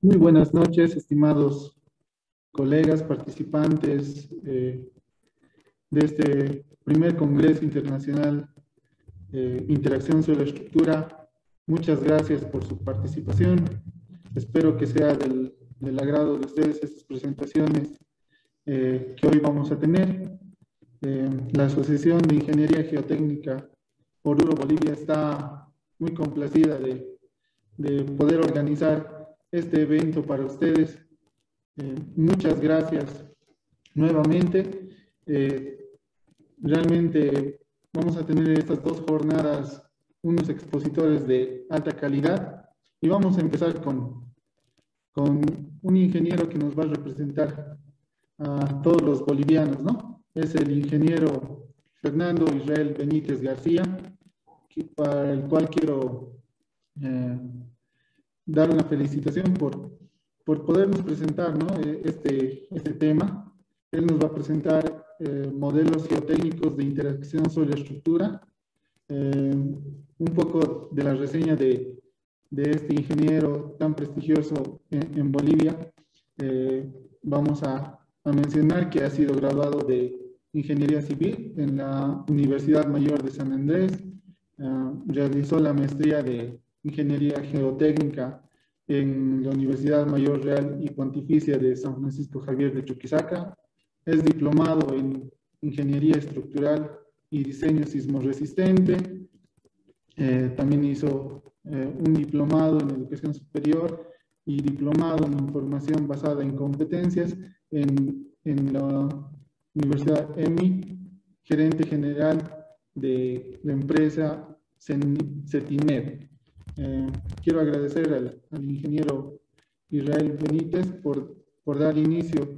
Muy buenas noches, estimados colegas, participantes eh, de este primer Congreso Internacional eh, Interacción sobre la Estructura. Muchas gracias por su participación. Espero que sea del, agrado de ustedes estas presentaciones eh, que hoy vamos a tener. la Asociación de Ingeniería Geotécnica Oruro Bolivia está muy complacida de de poder organizar este evento para ustedes. Eh, muchas gracias nuevamente. Eh, realmente vamos a tener estas dos jornadas unos expositores de alta calidad y vamos a empezar con, con un ingeniero que nos va a representar a todos los bolivianos, ¿no? Es el ingeniero Fernando Israel Benítez García, para el cual quiero eh, dar una felicitación por, por podernos presentar ¿no? Eh, este, este tema. Él nos va a presentar eh, modelos geotécnicos de interacción sobre estructura, un poco de la reseña de, de este ingeniero tan prestigioso en, Bolivia. vamos a, mencionar que ha sido graduado de Ingeniería Civil en la Universidad Mayor de San Andrés, realizó la maestría de Ingeniería Geotécnica en la Universidad Mayor Real y Pontificia de San Francisco Javier de Chuquisaca. Es diplomado en Ingeniería Estructural y Diseño Sismoresistente. resistente eh, también hizo eh, un diplomado en Educación Superior y diplomado en Información Basada en Competencias en, la Universidad EMI, gerente general de la empresa CETINET. Eh, quiero agradecer al, ingeniero Israel Benítez por, dar inicio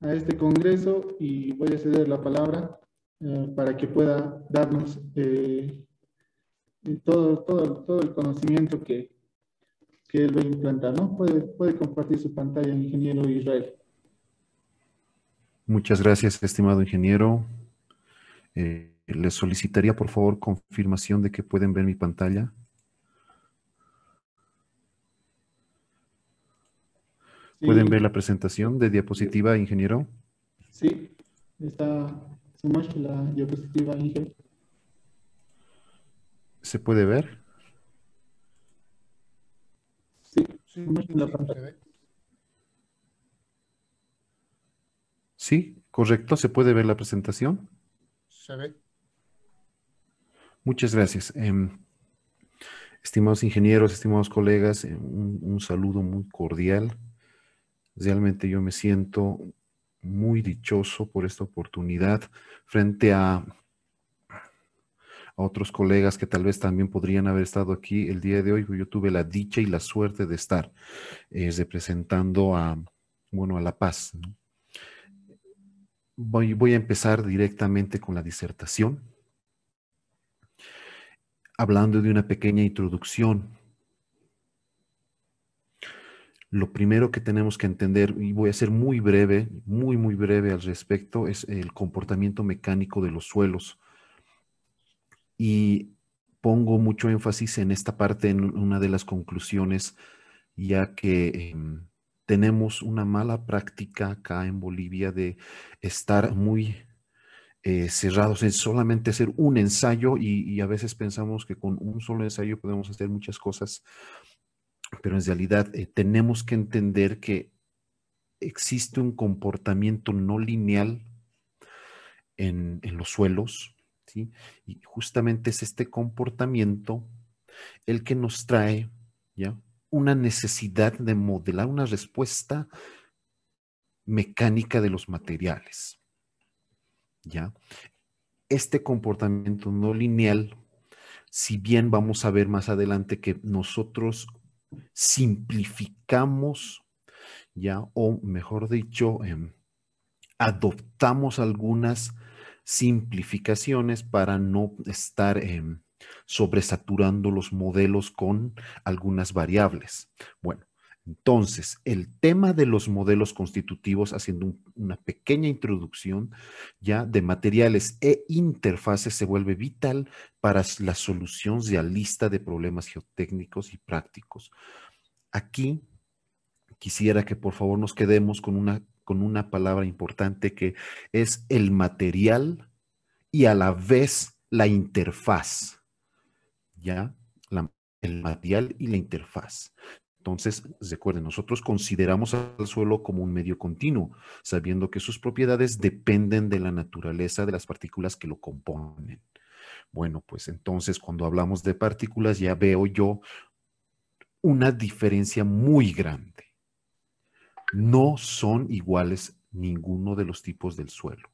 a este congreso y voy a ceder la palabra eh, para que pueda darnos eh, todo, todo, el conocimiento que, que él va a implantar. Puede, puede compartir su pantalla, ingeniero Israel. Muchas gracias, estimado ingeniero. Eh, les solicitaría, por favor, confirmación de que pueden ver mi pantalla. ¿Pueden ver la presentación de diapositiva, ingeniero? Sí, está se la diapositiva, ingeniero. ¿Se puede ver? Sí, se la Sí, correcto. ¿Se puede ver la presentación? Se ve. Muchas gracias. Em, estimados ingenieros, estimados colegas, em, un saludo muy cordial. Realmente yo me siento muy dichoso por esta oportunidad frente a, otros colegas que tal vez también podrían haber estado aquí el día de hoy. Yo tuve la dicha y la suerte de estar eh, representando a, bueno, a La Paz. voy, a empezar directamente con la disertación, hablando de una pequeña introducción lo primero que tenemos que entender, y voy a ser muy breve, muy, muy breve al respecto, es el comportamiento mecánico de los suelos. Y pongo mucho énfasis en esta parte, en una de las conclusiones, ya que em, tenemos una mala práctica acá en Bolivia de estar muy eh, cerrados en solamente hacer un ensayo y, a veces pensamos que con un solo ensayo podemos hacer muchas cosas pero en realidad eh, tenemos que entender que existe un comportamiento no lineal en, en los suelos, ¿sí? y justamente es este comportamiento el que nos trae ¿ya? una necesidad de modelar una respuesta mecánica de los materiales. ¿ya? Este comportamiento no lineal, si bien vamos a ver más adelante que nosotros simplificamos ya, o mejor dicho, em, adoptamos algunas simplificaciones para no estar em, sobresaturando los modelos con algunas variables. Bueno, entonces, el tema de los modelos constitutivos, haciendo una pequeña introducción ya de materiales e interfaces, se vuelve vital para la solución de problemas geotécnicos y prácticos. Aquí quisiera que por favor nos quedemos con una, con una palabra importante que es el material y a la vez la interfaz. ¿Ya? el material y la interfaz. Entonces, recuerden, nosotros consideramos al suelo como un medio continuo, sabiendo que sus propiedades dependen de la naturaleza de las partículas que lo componen. Bueno, pues entonces cuando hablamos de partículas ya veo yo una diferencia muy grande. No son iguales ninguno de los tipos del suelo.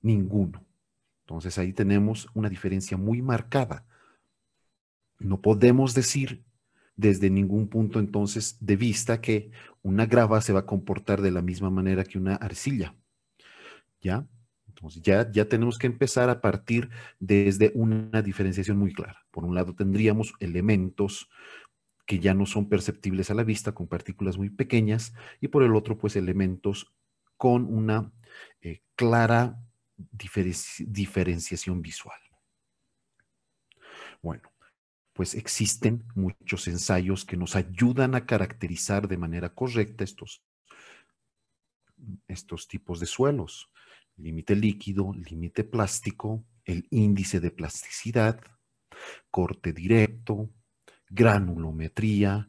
Ninguno. Entonces ahí tenemos una diferencia muy marcada. No podemos decir desde ningún punto entonces de vista que una grava se va a comportar de la misma manera que una arcilla. ¿Ya? Entonces ya, ya tenemos que empezar a partir desde una diferenciación muy clara. Por un lado tendríamos elementos que ya no son perceptibles a la vista con partículas muy pequeñas y por el otro pues elementos con una eh, clara diferenciación visual. Bueno, pues existen muchos ensayos que nos ayudan a caracterizar de manera correcta estos, estos tipos de suelos. Límite líquido, límite plástico, el índice de plasticidad, corte directo, granulometría,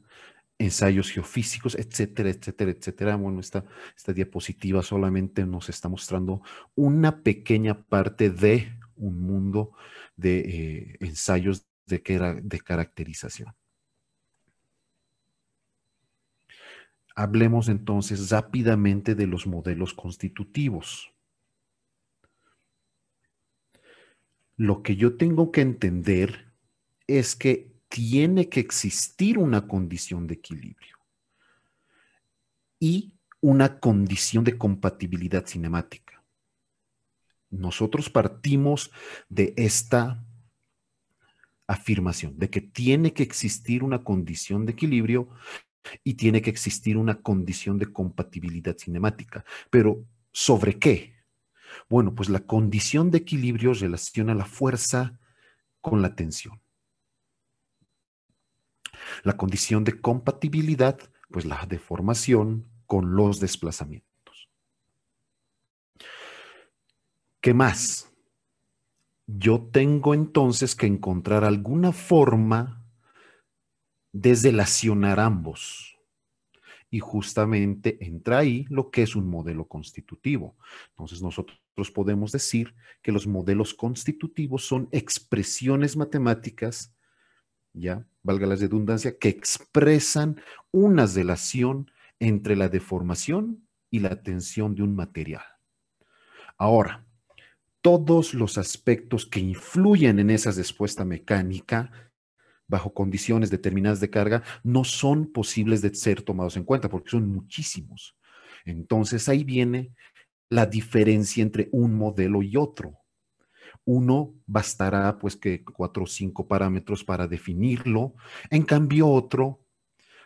ensayos geofísicos, etcétera, etcétera, etcétera. Bueno, esta, esta diapositiva solamente nos está mostrando una pequeña parte de un mundo de eh, ensayos de, de caracterización. Hablemos entonces rápidamente de los modelos constitutivos. Lo que yo tengo que entender es que tiene que existir una condición de equilibrio y una condición de compatibilidad cinemática. Nosotros partimos de esta afirmación de que tiene que existir una condición de equilibrio y tiene que existir una condición de compatibilidad cinemática. Pero, ¿sobre qué? Bueno, pues la condición de equilibrio relaciona la fuerza con la tensión. La condición de compatibilidad, pues la deformación con los desplazamientos. ¿Qué más? yo tengo entonces que encontrar alguna forma de relacionar ambos. Y justamente entra ahí lo que es un modelo constitutivo. Entonces nosotros podemos decir que los modelos constitutivos son expresiones matemáticas, ya, valga la redundancia, que expresan una relación entre la deformación y la tensión de un material. Ahora, todos los aspectos que influyen en esa respuesta mecánica bajo condiciones determinadas de carga no son posibles de ser tomados en cuenta porque son muchísimos. Entonces ahí viene la diferencia entre un modelo y otro. Uno bastará pues que cuatro o cinco parámetros para definirlo, en cambio otro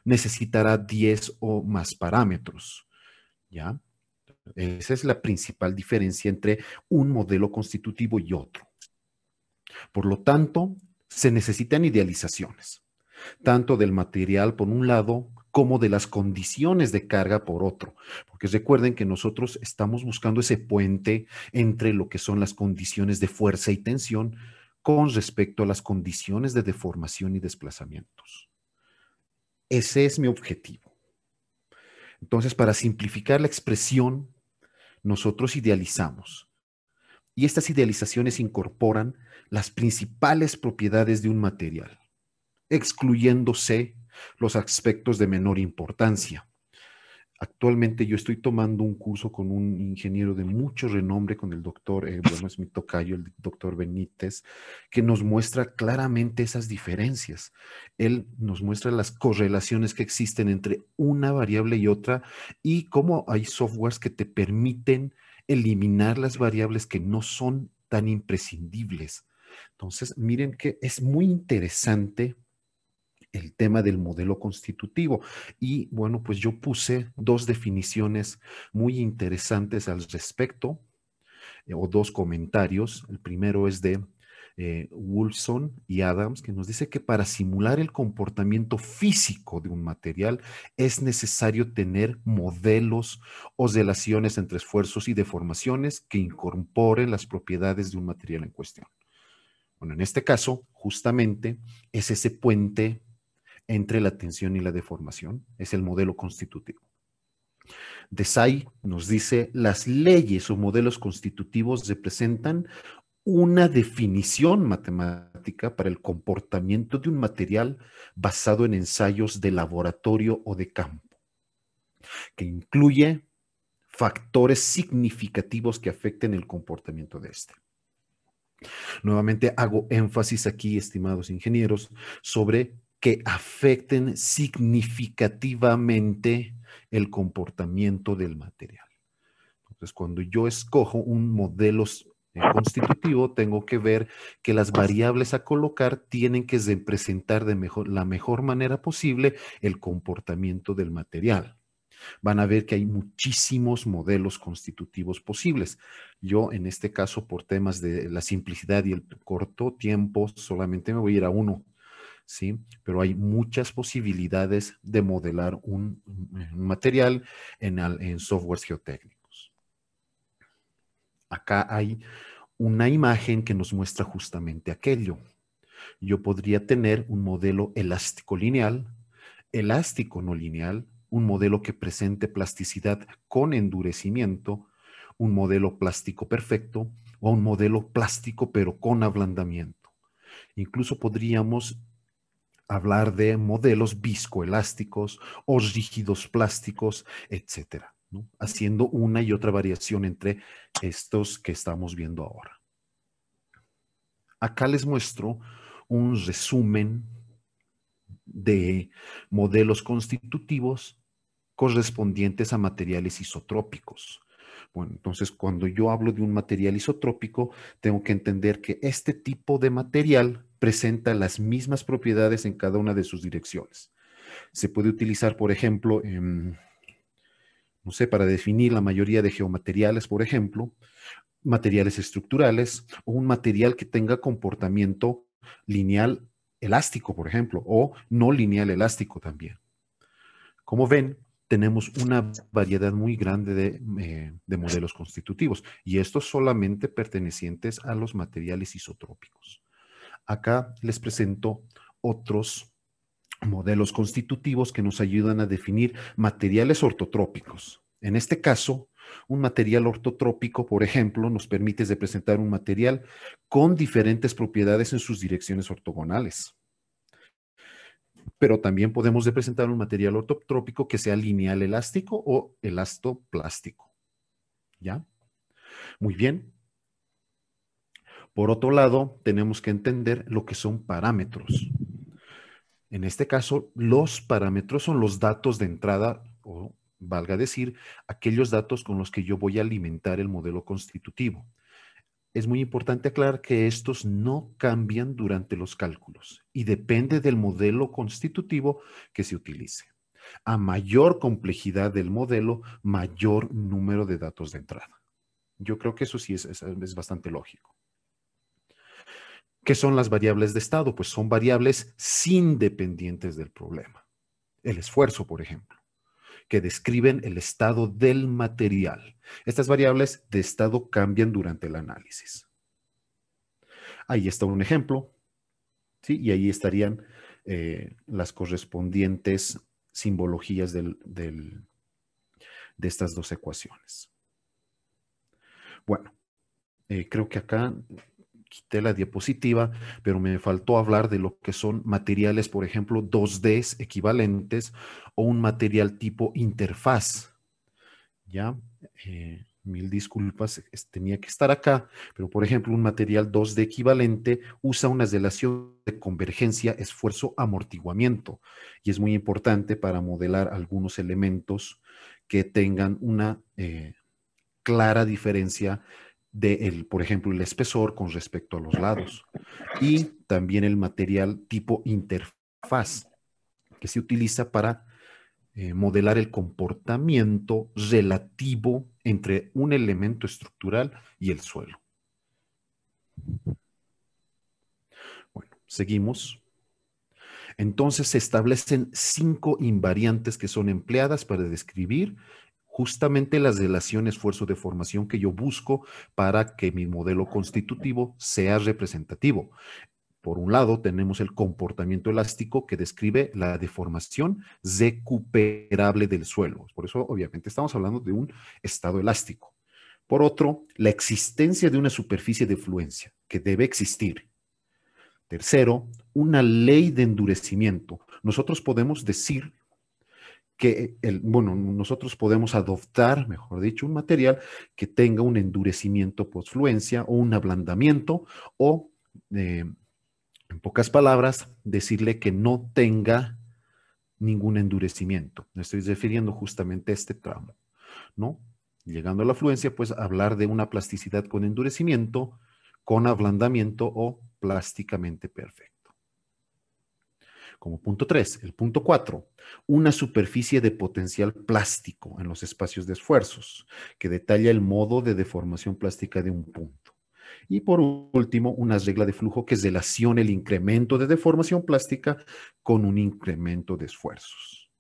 necesitará diez o más parámetros, ¿ya? Esa es la principal diferencia entre un modelo constitutivo y otro. Por lo tanto, se necesitan idealizaciones, tanto del material por un lado como de las condiciones de carga por otro, porque recuerden que nosotros estamos buscando ese puente entre lo que son las condiciones de fuerza y tensión con respecto a las condiciones de deformación y desplazamientos. Ese es mi objetivo. Entonces, para simplificar la expresión nosotros idealizamos. Y estas idealizaciones incorporan las principales propiedades de un material, excluyéndose los aspectos de menor importancia. Actualmente yo estoy tomando un curso con un ingeniero de mucho renombre, con el doctor, eh, bueno, es mi tocayo, el doctor Benítez, que nos muestra claramente esas diferencias. Él nos muestra las correlaciones que existen entre una variable y otra y cómo hay softwares que te permiten eliminar las variables que no son tan imprescindibles. Entonces, miren que es muy interesante el tema del modelo constitutivo. Y bueno, pues yo puse dos definiciones muy interesantes al respecto, eh, o dos comentarios. El primero es de eh, Wilson y Adams, que nos dice que para simular el comportamiento físico de un material es necesario tener modelos o relaciones entre esfuerzos y deformaciones que incorporen las propiedades de un material en cuestión. Bueno, en este caso, justamente es ese puente entre la tensión y la deformación. Es el modelo constitutivo. Desai nos dice, las leyes o modelos constitutivos representan una definición matemática para el comportamiento de un material basado en ensayos de laboratorio o de campo, que incluye factores significativos que afecten el comportamiento de este. Nuevamente hago énfasis aquí, estimados ingenieros, sobre que afecten significativamente el comportamiento del material. Entonces, cuando yo escojo un modelo eh, constitutivo, tengo que ver que las variables a colocar tienen que representar de mejor, la mejor manera posible el comportamiento del material. Van a ver que hay muchísimos modelos constitutivos posibles. Yo, en este caso, por temas de la simplicidad y el corto tiempo, solamente me voy a ir a uno ¿sí? Pero hay muchas posibilidades de modelar un, material en, en softwares geotécnicos. Acá hay una imagen que nos muestra justamente aquello. Yo podría tener un modelo elástico lineal, elástico no lineal, un modelo que presente plasticidad con endurecimiento, un modelo plástico perfecto o un modelo plástico pero con ablandamiento. Incluso podríamos hablar de modelos viscoelásticos o rígidos plásticos, etcétera, haciendo una y otra variación entre estos que estamos viendo ahora. Acá les muestro un resumen de modelos constitutivos correspondientes a materiales isotrópicos. Bueno, entonces cuando yo hablo de un material isotrópico, tengo que entender que este tipo de material presenta las mismas propiedades en cada una de sus direcciones. Se puede utilizar, por ejemplo, em, no sé, para definir la mayoría de geomateriales, por ejemplo, materiales estructurales o un material que tenga comportamiento lineal elástico, por ejemplo, o no lineal elástico también. Como ven, tenemos una variedad muy grande de eh, modelos constitutivos y estos solamente pertenecientes a los materiales isotrópicos. Acá les presento otros modelos constitutivos que nos ayudan a definir materiales ortotrópicos. En este caso, un material ortotrópico, por ejemplo, nos permite representar un material con diferentes propiedades en sus direcciones ortogonales. Pero también podemos representar un material ortotrópico que sea lineal elástico o elastoplástico. ¿Ya? Muy bien. Por otro lado, tenemos que entender lo que son parámetros. En este caso, los parámetros son los datos de entrada, o valga decir, aquellos datos con los que yo voy a alimentar el modelo constitutivo. Es muy importante aclarar que estos no cambian durante los cálculos y depende del modelo constitutivo que se utilice. A mayor complejidad del modelo, mayor número de datos de entrada. Yo creo que eso sí es, bastante lógico. ¿Qué son las variables de estado? Pues son variables sin dependientes del problema. El esfuerzo, por ejemplo, que describen el estado del material. Estas variables de estado cambian durante el análisis. Ahí está un ejemplo, ¿sí? y ahí estarían eh, las correspondientes simbologías de estas dos ecuaciones. Bueno, eh, creo que acá quité la diapositiva, pero me faltó hablar de lo que son materiales, por ejemplo, 2D equivalentes o un material tipo interfaz. Ya, eh, mil disculpas, tenía que estar acá, pero por ejemplo, un material 2D equivalente usa una relación de convergencia, esfuerzo, amortiguamiento, y es muy importante para modelar algunos elementos que tengan una eh, clara diferencia de el, por ejemplo, el espesor con respecto a los lados y también el material tipo interfaz que se utiliza para eh, modelar el comportamiento relativo entre un elemento estructural y el suelo. Bueno, seguimos. Entonces se establecen cinco invariantes que son empleadas para describir justamente las relación esfuerzo-deformación que yo busco para que mi modelo constitutivo sea representativo. Por un lado, tenemos el comportamiento elástico que describe la deformación recuperable del suelo. Por eso, obviamente, estamos hablando de un estado elástico. Por otro, la existencia de una superficie de fluencia que debe existir. Tercero, una ley de endurecimiento. Nosotros podemos decir que, el, bueno, nosotros podemos adoptar, mejor dicho, un material que tenga un endurecimiento postfluencia o un ablandamiento o, eh, en pocas palabras, decirle que no tenga ningún endurecimiento. Me estoy refiriendo justamente a este tramo, ¿no? Llegando a la fluencia, pues hablar de una plasticidad con endurecimiento, con ablandamiento o plásticamente perfecto. Como punto 3, el punto 4, una superficie de potencial plástico en los espacios de esfuerzos, que detalla el modo de deformación plástica de un punto. Y por último, una regla de flujo que relaciona el incremento de deformación plástica con un incremento de esfuerzos.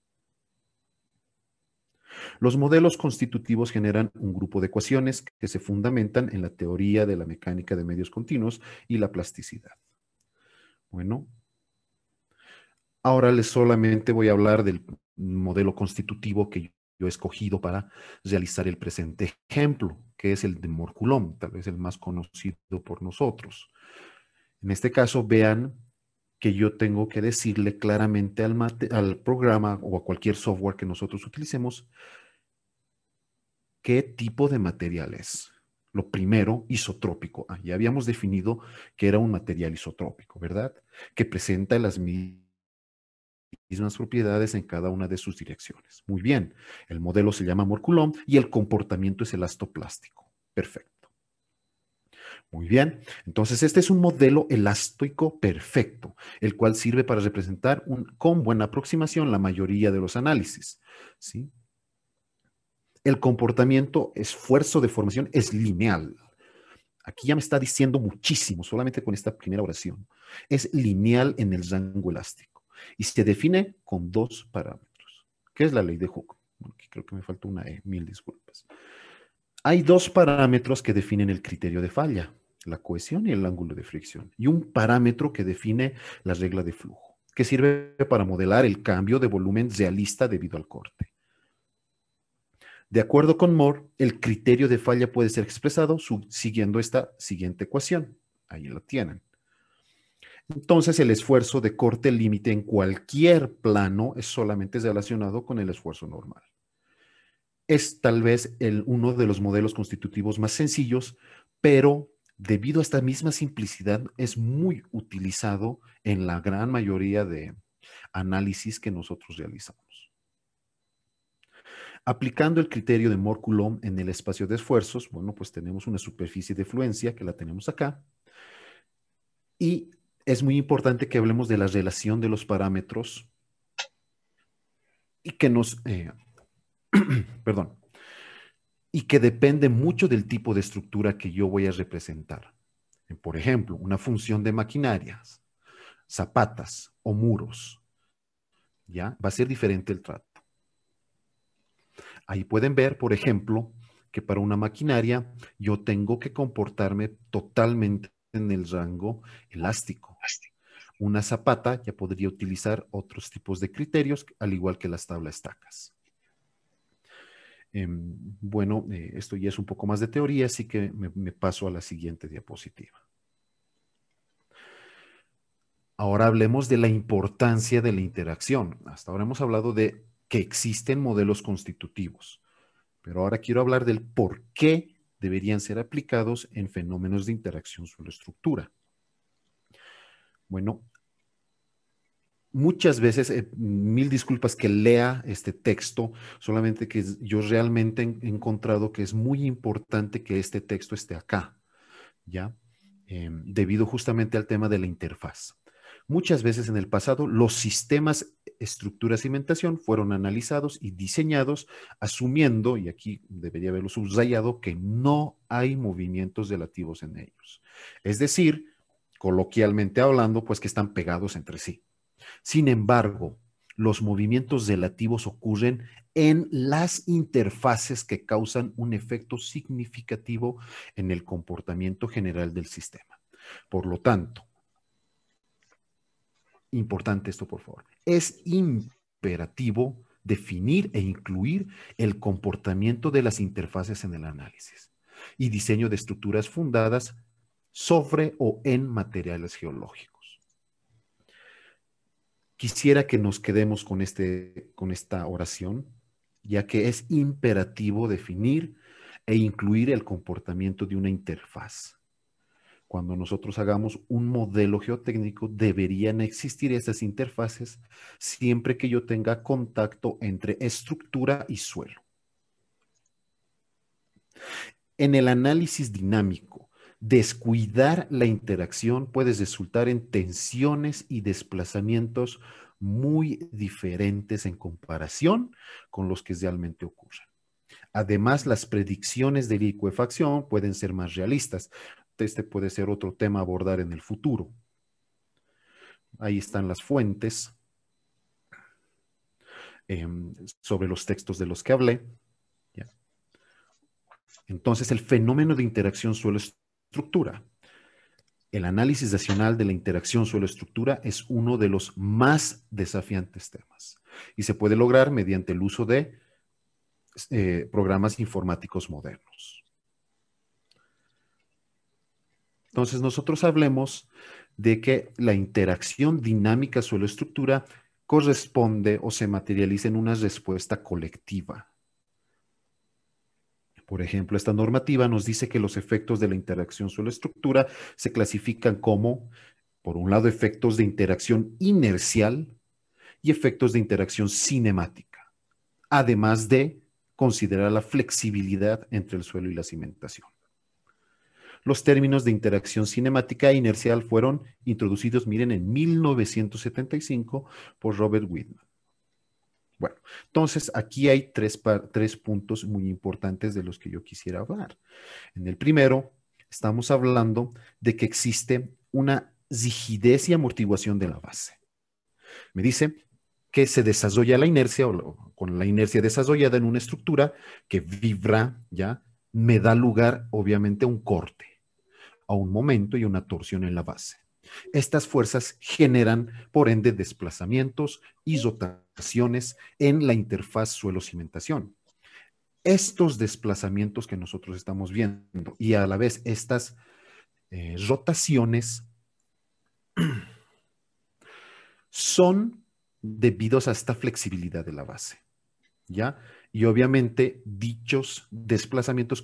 Los modelos constitutivos generan un grupo de ecuaciones que se fundamentan en la teoría de la mecánica de medios continuos y la plasticidad. Bueno, Ahora les solamente voy a hablar del modelo constitutivo que yo he escogido para realizar el presente ejemplo, que es el de Morculón, tal vez el más conocido por nosotros. En este caso, vean que yo tengo que decirle claramente al, programa o a cualquier software que nosotros utilicemos qué tipo de material es. Lo primero, isotrópico. ya habíamos definido que era un material isotrópico, ¿verdad? Que presenta las mismas mismas propiedades en cada una de sus direcciones. Muy bien, el modelo se llama Morculón y el comportamiento es elastoplástico. Perfecto. Muy bien, entonces este es un modelo elástico perfecto, el cual sirve para representar con buena aproximación la mayoría de los análisis. ¿sí? El comportamiento esfuerzo de formación es lineal. Aquí ya me está diciendo muchísimo solamente con esta primera oración. Es lineal en el rango elástico. Y se define con dos parámetros. ¿Qué es la ley de Hooke? creo que me faltó una E, mil disculpas. Hay dos parámetros que definen el criterio de falla, la cohesión y el ángulo de fricción, y un parámetro que define la regla de flujo, que sirve para modelar el cambio de volumen realista debido al corte. De acuerdo con Moore, el criterio de falla puede ser expresado siguiendo esta siguiente ecuación. Ahí lo tienen. Entonces, el esfuerzo de corte límite en cualquier plano es solamente relacionado con el esfuerzo normal. Es tal vez el, uno de los modelos constitutivos más sencillos, pero debido a esta misma simplicidad es muy utilizado en la gran mayoría de análisis que nosotros realizamos. Aplicando el criterio de Coulomb en el espacio de esfuerzos, bueno, pues tenemos una superficie de fluencia que la tenemos acá y es muy importante que hablemos de la relación de los parámetros y que nos, eh, perdón, y que depende mucho del tipo de estructura que yo voy a representar. Por ejemplo, una función de maquinarias, zapatas o muros, ¿ya? Va a ser diferente el trato. Ahí pueden ver, por ejemplo, que para una maquinaria yo tengo que comportarme totalmente en el rango elástico. Una zapata ya podría utilizar otros tipos de criterios, al igual que las tablas estacas. Em, bueno, eh, esto ya es un poco más de teoría, así que me, me paso a la siguiente diapositiva. Ahora hablemos de la importancia de la interacción. Hasta ahora hemos hablado de que existen modelos constitutivos, pero ahora quiero hablar del por qué deberían ser aplicados en fenómenos de interacción sobre estructura. Bueno, muchas veces, eh, mil disculpas que lea este texto, solamente que yo realmente he encontrado que es muy importante que este texto esté acá, ¿ya? Eh, debido justamente al tema de la interfaz. Muchas veces en el pasado los sistemas estructura cimentación fueron analizados y diseñados asumiendo, y aquí debería haberlo subrayado, que no hay movimientos relativos en ellos. Es decir, coloquialmente hablando, pues que están pegados entre sí. Sin embargo, los movimientos relativos ocurren en las interfaces que causan un efecto significativo en el comportamiento general del sistema. Por lo tanto, importante esto por favor, es imperativo definir e incluir el comportamiento de las interfaces en el análisis y diseño de estructuras fundadas sobre o en materiales geológicos. Quisiera que nos quedemos con, este, con esta oración, ya que es imperativo definir e incluir el comportamiento de una interfaz. Cuando nosotros hagamos un modelo geotécnico, deberían existir estas interfaces siempre que yo tenga contacto entre estructura y suelo. En el análisis dinámico, Descuidar la interacción puede resultar en tensiones y desplazamientos muy diferentes en comparación con los que realmente ocurren. Además, las predicciones de liquefacción pueden ser más realistas. Este puede ser otro tema a abordar en el futuro. Ahí están las fuentes em, sobre los textos de los que hablé. Entonces, el fenómeno de interacción suele estructura. El análisis nacional de la interacción suelo-estructura es uno de los más desafiantes temas y se puede lograr mediante el uso de eh, programas informáticos modernos. Entonces, nosotros hablemos de que la interacción dinámica suelo-estructura corresponde o se materializa en una respuesta colectiva por ejemplo, esta normativa nos dice que los efectos de la interacción suelo estructura se clasifican como, por un lado, efectos de interacción inercial y efectos de interacción cinemática, además de considerar la flexibilidad entre el suelo y la cimentación. Los términos de interacción cinemática e inercial fueron introducidos, miren, en 1975 por Robert Whitman. Bueno, entonces aquí hay tres, tres puntos muy importantes de los que yo quisiera hablar. En el primero, estamos hablando de que existe una rigidez y amortiguación de la base. Me dice que se desarrolla la inercia o con la inercia desarrollada en una estructura que vibra, ¿ya? Me da lugar, obviamente, a un corte, a un momento y una torsión en la base. Estas fuerzas generan, por ende, desplazamientos y rotaciones en la interfaz suelo-cimentación. Estos desplazamientos que nosotros estamos viendo y a la vez estas eh, rotaciones son debidos a esta flexibilidad de la base. ¿Ya? Y obviamente dichos desplazamientos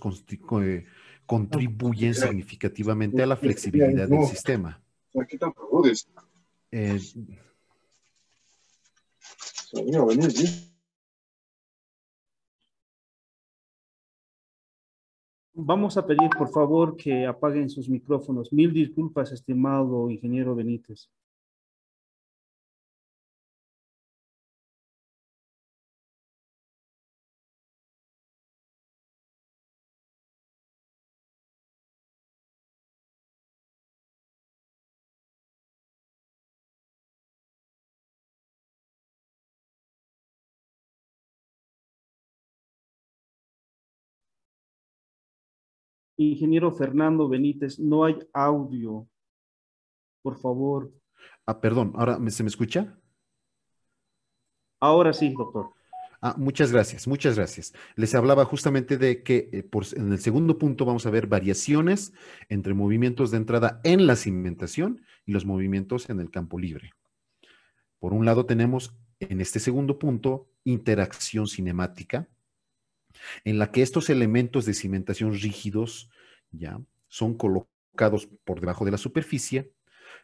eh, contribuyen significativamente a la flexibilidad del sistema. Eh, Vamos a pedir, por favor, que apaguen sus micrófonos. Mil disculpas, estimado ingeniero Benítez. Ingeniero Fernando Benítez, no hay audio. Por favor. Ah, perdón, ahora se me escucha. Ahora sí, doctor. Ah, muchas gracias, muchas gracias. Les hablaba justamente de que eh, en el segundo punto vamos a ver variaciones entre movimientos de entrada en la cimentación y los movimientos en el campo libre. Por un lado tenemos en este segundo punto interacción cinemática, en la que estos elementos de cimentación rígidos ya son colocados por debajo de la superficie,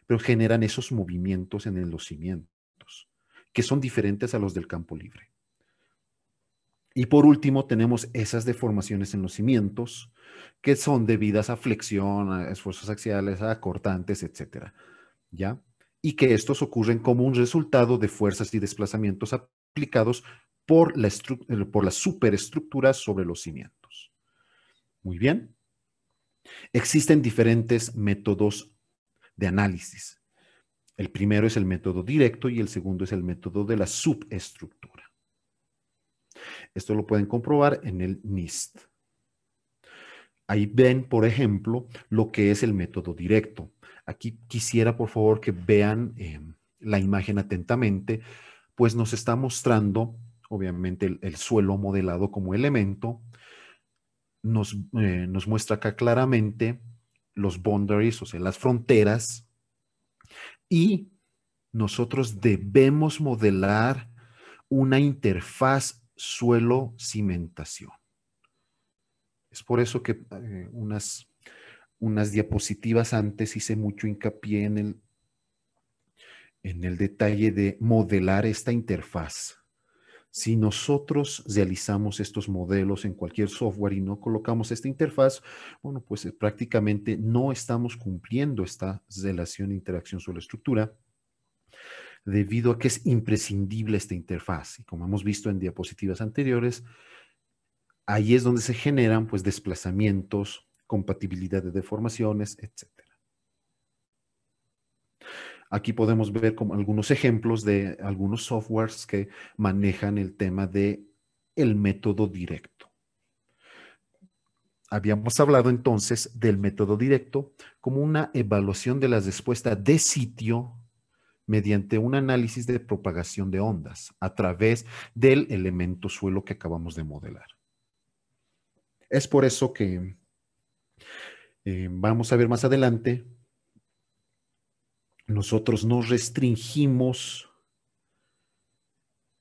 pero generan esos movimientos en los cimientos, que son diferentes a los del campo libre. Y por último, tenemos esas deformaciones en los cimientos, que son debidas a flexión, a esfuerzos axiales, a cortantes, etc. ¿Ya? Y que estos ocurren como un resultado de fuerzas y desplazamientos aplicados por la, eh, por superestructura sobre los cimientos. Muy bien. Existen diferentes métodos de análisis. El primero es el método directo y el segundo es el método de la subestructura. Esto lo pueden comprobar en el NIST. Ahí ven, por ejemplo, lo que es el método directo. Aquí quisiera, por favor, que vean eh, la imagen atentamente, pues nos está mostrando obviamente el, suelo modelado como elemento, eh, nos, muestra acá claramente los boundaries, o sea, las fronteras, y nosotros debemos modelar una interfaz suelo-cimentación. Es por eso que eh, unas, diapositivas antes hice mucho hincapié en en el detalle de modelar esta interfaz. Si nosotros realizamos estos modelos en cualquier software y no colocamos esta interfaz, bueno, pues eh, prácticamente no estamos cumpliendo esta relación interacción sobre estructura debido a que es imprescindible esta interfaz. Y como hemos visto en diapositivas anteriores, ahí es donde se generan pues desplazamientos, compatibilidad de deformaciones, etc. Aquí podemos ver algunos ejemplos de algunos softwares que manejan el tema de el método directo. Habíamos hablado entonces del método directo como una evaluación de la respuesta de sitio mediante un análisis de propagación de ondas a través del elemento suelo que acabamos de modelar. Es por eso que eh, vamos a ver más adelante nosotros no restringimos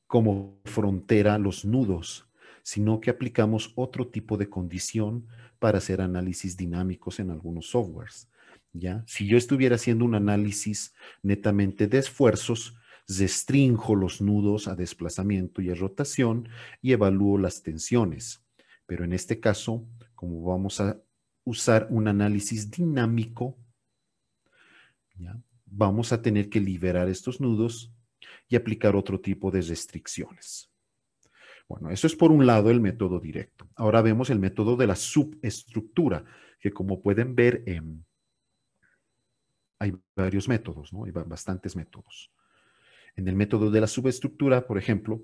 como frontera los nudos, sino que aplicamos otro tipo de condición para hacer análisis dinámicos en algunos softwares. ¿ya? Si yo estuviera haciendo un análisis netamente de esfuerzos, restrinjo los nudos a desplazamiento y a rotación y evalúo las tensiones. Pero en este caso, como vamos a usar un análisis dinámico, ¿ya? vamos a tener que liberar estos nudos y aplicar otro tipo de restricciones. Bueno, eso es por un lado el método directo. Ahora vemos el método de la subestructura, que como pueden ver, em, hay varios métodos, ¿no? Hay bastantes métodos. En el método de la subestructura, por ejemplo,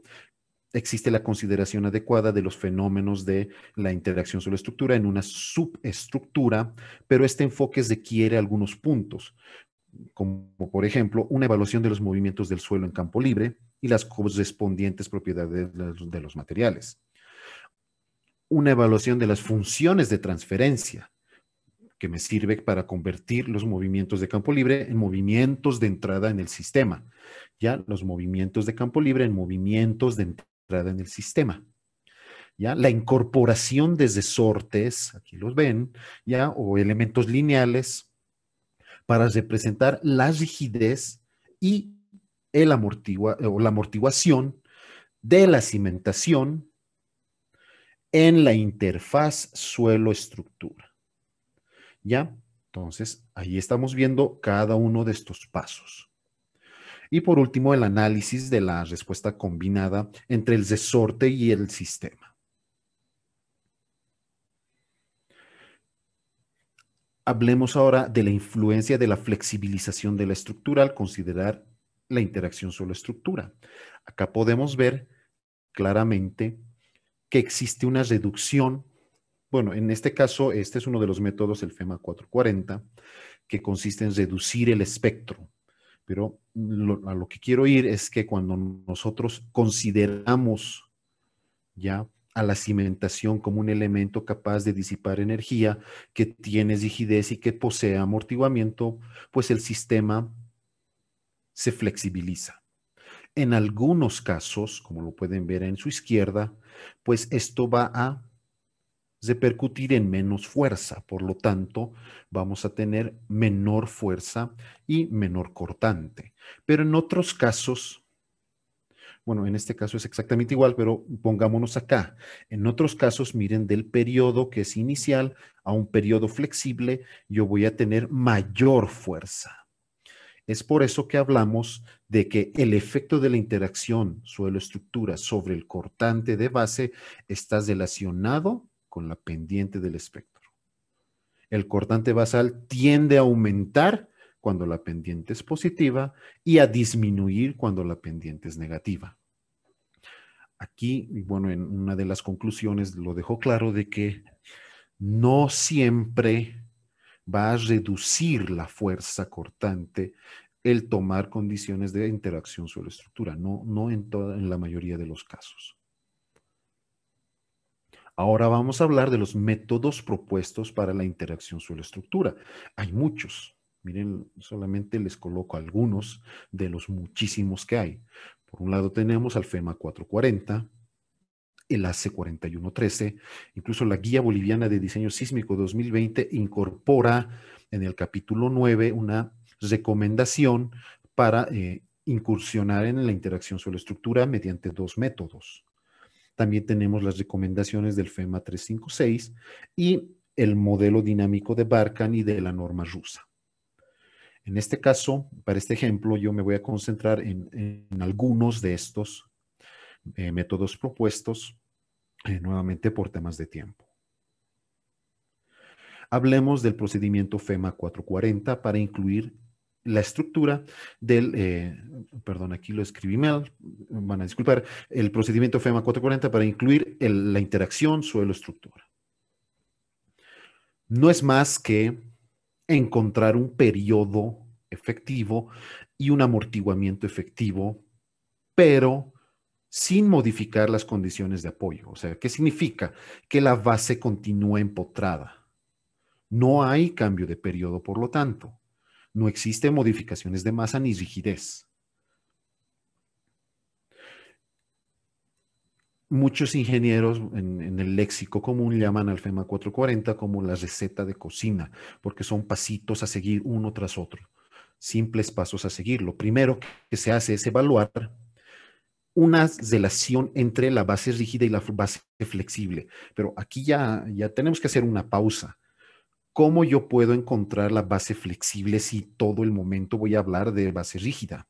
existe la consideración adecuada de los fenómenos de la interacción sobre estructura en una subestructura, pero este enfoque requiere algunos puntos, como por ejemplo una evaluación de los movimientos del suelo en campo libre y las correspondientes propiedades de los materiales. Una evaluación de las funciones de transferencia, que me sirve para convertir los movimientos de campo libre en movimientos de entrada en el sistema. Ya los movimientos de campo libre en movimientos de entrada en el sistema. ¿Ya? La incorporación desde sortes, aquí los ven, ya, o elementos lineales, para representar la rigidez y el la amortiguación de la cimentación en la interfaz suelo-estructura. ¿Ya? Entonces, ahí estamos viendo cada uno de estos pasos. Y por último, el análisis de la respuesta combinada entre el desorte y el sistema. Hablemos ahora de la influencia de la flexibilización de la estructura al considerar la interacción solo-estructura. Acá podemos ver claramente que existe una reducción. Bueno, en este caso, este es uno de los métodos, el FEMA 440, que consiste en reducir el espectro. Pero lo, a lo que quiero ir es que cuando nosotros consideramos ya a la cimentación como un elemento capaz de disipar energía, que tiene rigidez y que posee amortiguamiento, pues el sistema se flexibiliza. En algunos casos, como lo pueden ver en su izquierda, pues esto va a repercutir en menos fuerza, por lo tanto vamos a tener menor fuerza y menor cortante. Pero en otros casos bueno, en este caso es exactamente igual, pero pongámonos acá. En otros casos, miren, del periodo que es inicial a un periodo flexible, yo voy a tener mayor fuerza. Es por eso que hablamos de que el efecto de la interacción suelo-estructura sobre el cortante de base está relacionado con la pendiente del espectro. El cortante basal tiende a aumentar cuando la pendiente es positiva y a disminuir cuando la pendiente es negativa. Aquí, bueno, en una de las conclusiones lo dejó claro de que no siempre va a reducir la fuerza cortante el tomar condiciones de interacción sobre estructura, no, no en, toda, en la mayoría de los casos. Ahora vamos a hablar de los métodos propuestos para la interacción sobre estructura. Hay muchos. Miren, solamente les coloco algunos de los muchísimos que hay. Por un lado tenemos al FEMA 440, el AC 4113, incluso la Guía Boliviana de Diseño Sísmico 2020 incorpora en el capítulo 9 una recomendación para eh, incursionar en la interacción suelo-estructura mediante dos métodos. También tenemos las recomendaciones del FEMA 356 y el modelo dinámico de Barkan y de la norma rusa. En este caso, para este ejemplo, yo me voy a concentrar en, algunos de estos eh, métodos propuestos, eh, nuevamente por temas de tiempo. Hablemos del procedimiento FEMA 440 para incluir la estructura del, eh, perdón, aquí lo escribí mal, van a disculpar, el procedimiento FEMA 440 para incluir la interacción suelo-estructura. No es más que encontrar un periodo efectivo y un amortiguamiento efectivo, pero sin modificar las condiciones de apoyo. O sea, ¿qué significa? Que la base continúa empotrada. No hay cambio de periodo, por lo tanto. No existen modificaciones de masa ni rigidez. muchos ingenieros en, el léxico común llaman al FEMA 440 como la receta de cocina, porque son pasitos a seguir uno tras otro, simples pasos a seguir. Lo primero que se hace es evaluar una relación entre la base rígida y la base flexible, pero aquí ya, ya tenemos que hacer una pausa. ¿Cómo yo puedo encontrar la base flexible si todo el momento voy a hablar de base rígida,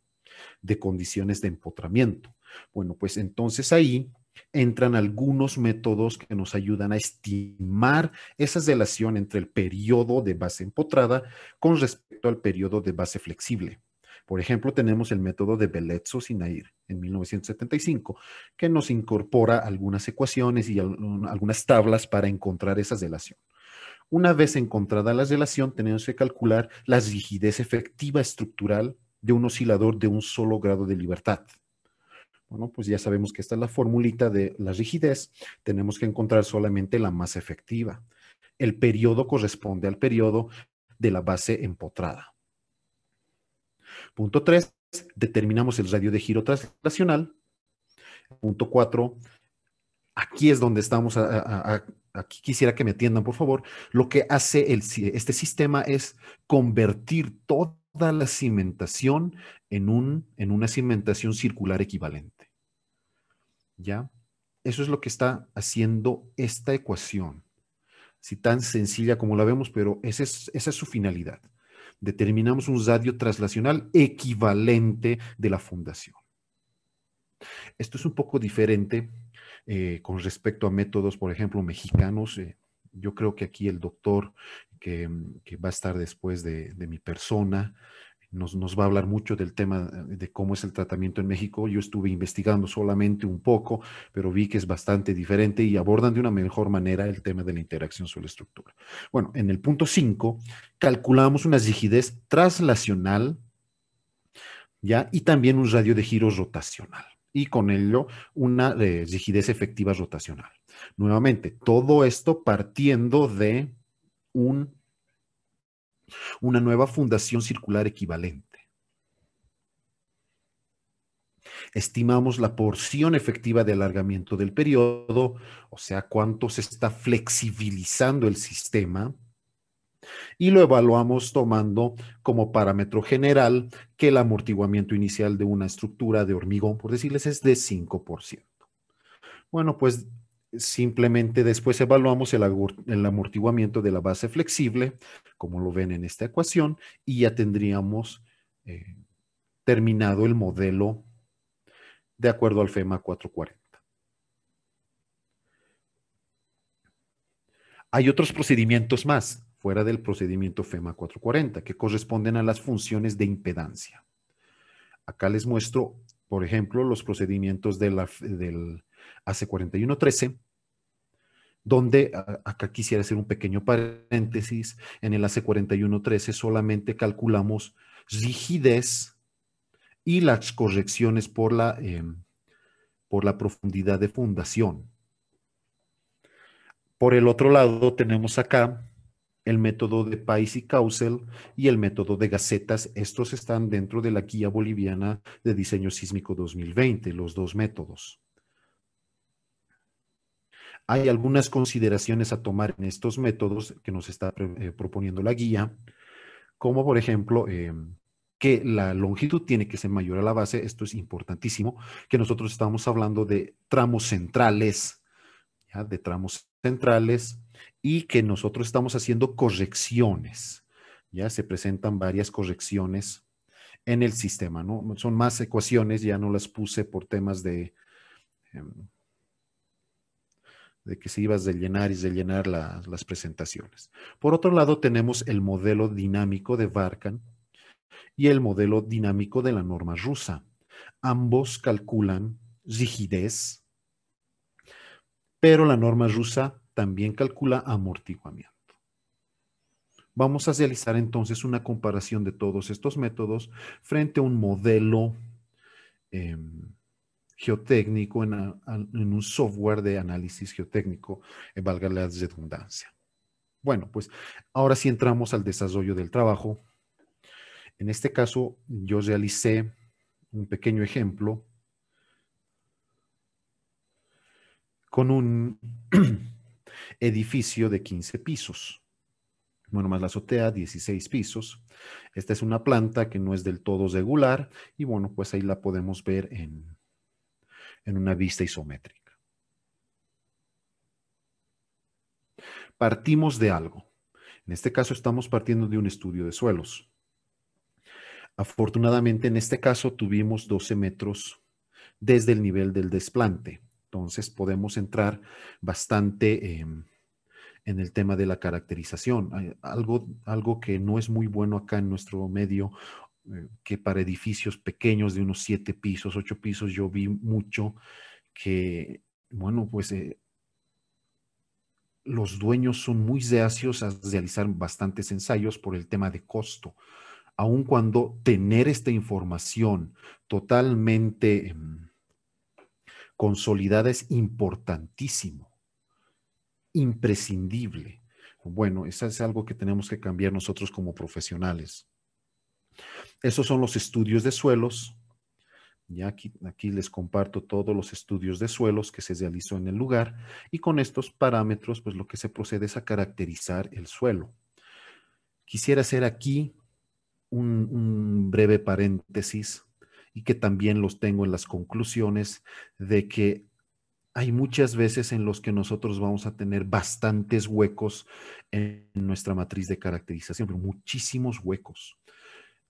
de condiciones de empotramiento? Bueno, pues entonces ahí entran algunos métodos que nos ayudan a estimar esa relación entre el periodo de base empotrada con respecto al periodo de base flexible. Por ejemplo, tenemos el método de Belezzo Sinair en 1975, que nos incorpora algunas ecuaciones y algunas tablas para encontrar esa relación. Una vez encontrada la relación, tenemos que calcular la rigidez efectiva estructural de un oscilador de un solo grado de libertad. Bueno, pues ya sabemos que esta es la formulita de la rigidez. Tenemos que encontrar solamente la más efectiva. El periodo corresponde al periodo de la base empotrada. Punto 3, determinamos el radio de giro traslacional. Punto 4, aquí es donde estamos, aquí quisiera que me atiendan, por favor. Lo que hace este sistema es convertir toda la cimentación en una cimentación circular equivalente. ¿Ya? Eso es lo que está haciendo esta ecuación. Si tan sencilla como la vemos, pero esa es, su finalidad. Determinamos un radio traslacional equivalente de la fundación. Esto es un poco diferente eh, con respecto a métodos, por ejemplo, mexicanos. Eh, yo creo que aquí el doctor que, va a estar después de mi persona, nos, va a hablar mucho del tema eh, de cómo es el tratamiento en México. Yo estuve investigando solamente un poco, pero vi que es bastante diferente y abordan de una mejor manera el tema de la interacción sobre la estructura. Bueno, en el punto 5, calculamos una rigidez traslacional ¿ya? y también un radio de giro rotacional y con ello una eh, rigidez efectiva rotacional. Nuevamente, todo esto partiendo de un una nueva fundación circular equivalente. Estimamos la porción efectiva de alargamiento del periodo, o sea, cuánto se está flexibilizando el sistema, y lo evaluamos tomando como parámetro general que el amortiguamiento inicial de una estructura de hormigón, por decirles, es de 5%. Bueno, pues simplemente después evaluamos el, amortiguamiento de la base flexible, como lo ven en esta ecuación, y ya tendríamos eh, terminado el modelo de acuerdo al FEMA 440. Hay otros procedimientos más fuera del procedimiento FEMA 440 que corresponden a las funciones de impedancia. Acá les muestro, por ejemplo, los procedimientos del AC4113 donde acá quisiera hacer un pequeño paréntesis, en el AC 4113 solamente calculamos rigidez y las correcciones por la, em, por la profundidad de fundación. Por el otro lado tenemos acá el método de Pais y Causel y el método de Gacetas. Estos están dentro de la guía boliviana de diseño sísmico 2020, los dos métodos. Hay algunas consideraciones a tomar en estos métodos que nos está eh, proponiendo la guía, como por ejemplo eh, que la longitud tiene que ser mayor a la base, esto es importantísimo, que nosotros estamos hablando de tramos centrales, ¿ya? de tramos centrales, y que nosotros estamos haciendo correcciones. Ya se presentan varias correcciones en el sistema, ¿no? Son más ecuaciones, ya no las puse por temas de, em, de que se ibas a llenar y llenar las presentaciones. Por otro lado, tenemos el modelo dinámico de Varkan y el modelo dinámico de la norma rusa. Ambos calculan rigidez, pero la norma rusa también calcula amortiguamiento. Vamos a realizar entonces una comparación de todos estos métodos frente a un modelo em, geotécnico, en, un software de análisis geotécnico, eh, valga la redundancia. Bueno, pues ahora sí entramos al desarrollo del trabajo. En este caso, yo realicé un pequeño ejemplo con un edificio de 15 pisos. Bueno, más la azotea, 16 pisos. Esta es una planta que no es del todo regular y bueno, pues ahí la podemos ver en, en una vista isométrica. Partimos de algo. En este caso estamos partiendo de un estudio de suelos. Afortunadamente en este caso tuvimos 12 metros desde el nivel del desplante. Entonces podemos entrar bastante em, en el tema de la caracterización. Algo, algo que no es muy bueno acá en nuestro medio eh, que para edificios pequeños de unos siete pisos, ocho pisos, yo vi mucho que, bueno, pues eh, los dueños son muy deacios a realizar bastantes ensayos por el tema de costo, aun cuando tener esta información totalmente em, consolidada es importantísimo, imprescindible. Bueno, eso es algo que tenemos que cambiar nosotros como profesionales. Esos son los estudios de suelos. Ya aquí, les comparto todos los estudios de suelos que se realizó en el lugar y con estos parámetros, pues lo que se procede es a caracterizar el suelo. Quisiera hacer aquí un, un breve paréntesis y que también los tengo en las conclusiones de que hay muchas veces en los que nosotros vamos a tener bastantes huecos en nuestra matriz de caracterización, pero muchísimos huecos.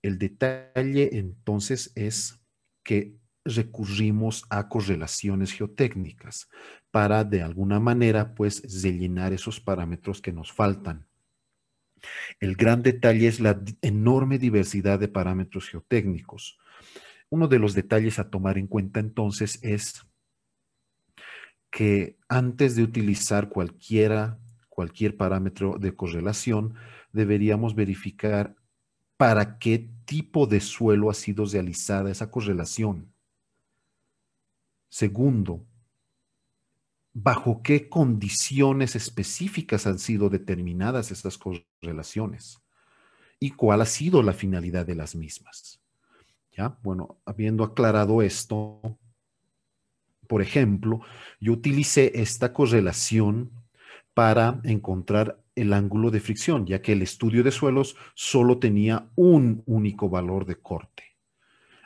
El detalle entonces es que recurrimos a correlaciones geotécnicas para de alguna manera pues rellenar esos parámetros que nos faltan. El gran detalle es la enorme diversidad de parámetros geotécnicos. Uno de los detalles a tomar en cuenta entonces es que antes de utilizar cualquiera, cualquier parámetro de correlación, deberíamos verificar para qué tipo de suelo ha sido realizada esa correlación. Segundo, bajo qué condiciones específicas han sido determinadas estas correlaciones y cuál ha sido la finalidad de las mismas. Ya, bueno, habiendo aclarado esto, por ejemplo, yo utilicé esta correlación para encontrar el ángulo de fricción, ya que el estudio de suelos solo tenía un único valor de corte.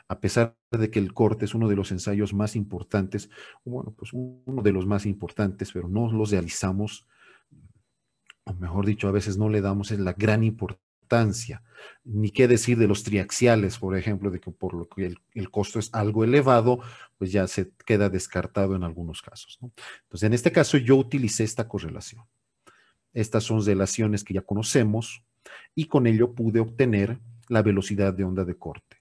A pesar de que el corte es uno de los ensayos más importantes, bueno, pues uno de los más importantes, pero no los realizamos, o mejor dicho, a veces no le damos la gran importancia, ni qué decir de los triaxiales, por ejemplo, de que por lo que el, costo es algo elevado, pues ya se queda descartado en algunos casos. Entonces, en este caso yo utilicé esta correlación. Estas son relaciones que ya conocemos y con ello pude obtener la velocidad de onda de corte.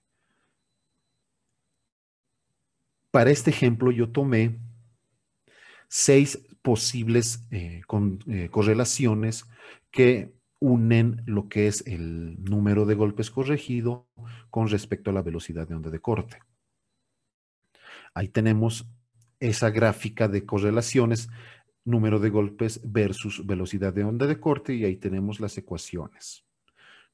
Para este ejemplo yo tomé seis posibles eh, eh, correlaciones que unen lo que es el número de golpes corregido con respecto a la velocidad de onda de corte. Ahí tenemos esa gráfica de correlaciones número de golpes versus velocidad de onda de corte y ahí tenemos las ecuaciones.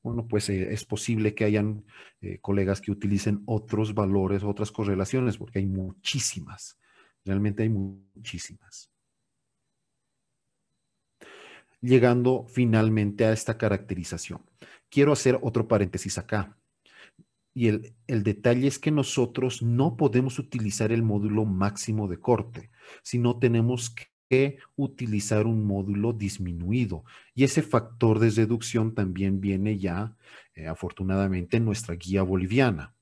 Bueno, pues eh, es posible que hayan eh, colegas que utilicen otros valores, otras correlaciones, porque hay muchísimas, realmente hay muchísimas. Llegando finalmente a esta caracterización. Quiero hacer otro paréntesis acá. Y el, detalle es que nosotros no podemos utilizar el módulo máximo de corte, sino tenemos que que utilizar un módulo disminuido. Y ese factor de reducción también viene ya, eh, afortunadamente, en nuestra guía boliviana.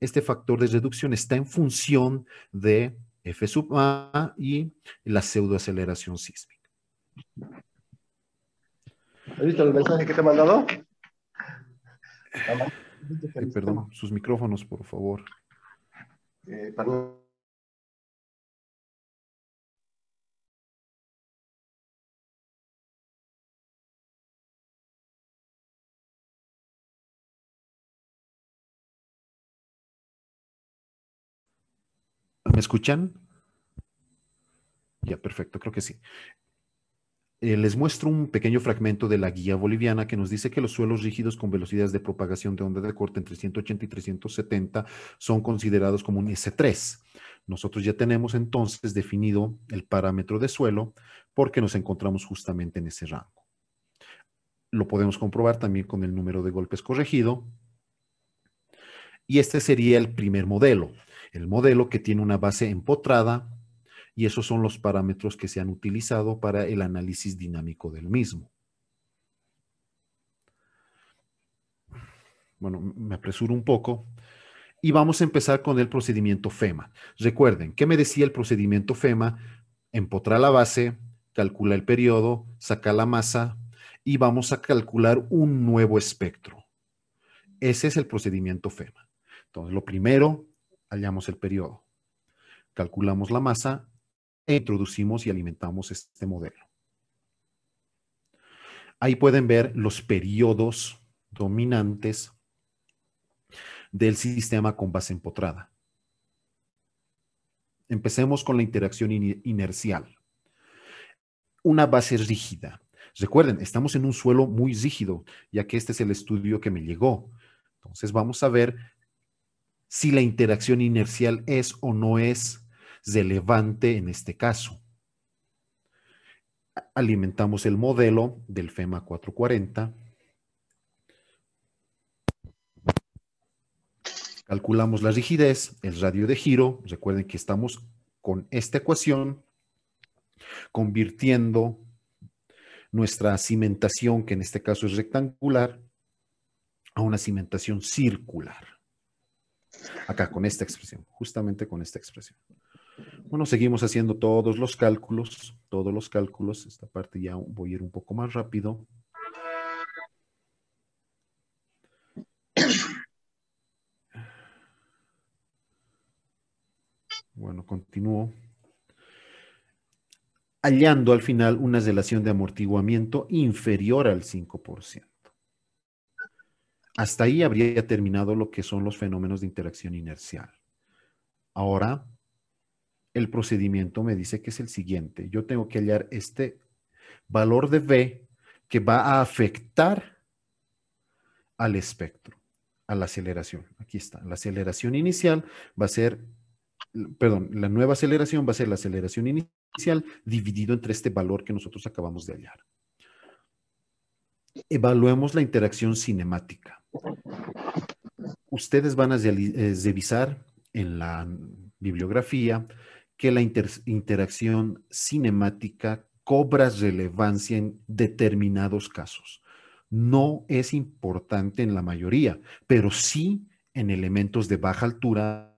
Este factor de reducción está en función de F sub A y la pseudoaceleración sísmica. ¿Has visto el mensaje que te he mandado? Eh, perdón, sus micrófonos, por favor. Eh, perdón. ¿Me escuchan? Ya, perfecto, creo que sí. Eh, les muestro un pequeño fragmento de la guía boliviana que nos dice que los suelos rígidos con velocidades de propagación de onda de corte entre 180 y 370 son considerados como un S3. Nosotros ya tenemos entonces definido el parámetro de suelo porque nos encontramos justamente en ese rango. Lo podemos comprobar también con el número de golpes corregido. Y este sería el primer modelo el modelo que tiene una base empotrada y esos son los parámetros que se han utilizado para el análisis dinámico del mismo. Bueno, me apresuro un poco. Y vamos a empezar con el procedimiento FEMA. Recuerden, ¿qué me decía el procedimiento FEMA? Empotra la base, calcula el periodo, saca la masa y vamos a calcular un nuevo espectro. Ese es el procedimiento FEMA. Entonces, lo primero hallamos el periodo. Calculamos la masa e introducimos y alimentamos este modelo. Ahí pueden ver los periodos dominantes del sistema con base empotrada. Empecemos con la interacción inercial. Una base rígida. Recuerden, estamos en un suelo muy rígido, ya que este es el estudio que me llegó. Entonces vamos a ver si la interacción inercial es o no es relevante en este caso. Alimentamos el modelo del FEMA 440. Calculamos la rigidez, el radio de giro. Recuerden que estamos con esta ecuación convirtiendo nuestra cimentación, que en este caso es rectangular, a una cimentación circular. Acá, con esta expresión, justamente con esta expresión. Bueno, seguimos haciendo todos los cálculos, todos los cálculos. Esta parte ya voy a ir un poco más rápido. Bueno, continúo. Hallando al final una relación de amortiguamiento inferior al 5%. Hasta ahí habría terminado lo que son los fenómenos de interacción inercial. Ahora, el procedimiento me dice que es el siguiente. Yo tengo que hallar este valor de V que va a afectar al espectro, a la aceleración. Aquí está. La aceleración inicial va a ser, perdón, la nueva aceleración va a ser la aceleración inicial dividido entre este valor que nosotros acabamos de hallar evaluemos la interacción cinemática. Ustedes van a eh, revisar en la bibliografía que la interacción cinemática cobra relevancia en determinados casos. No es importante en la mayoría, pero sí en elementos de baja altura,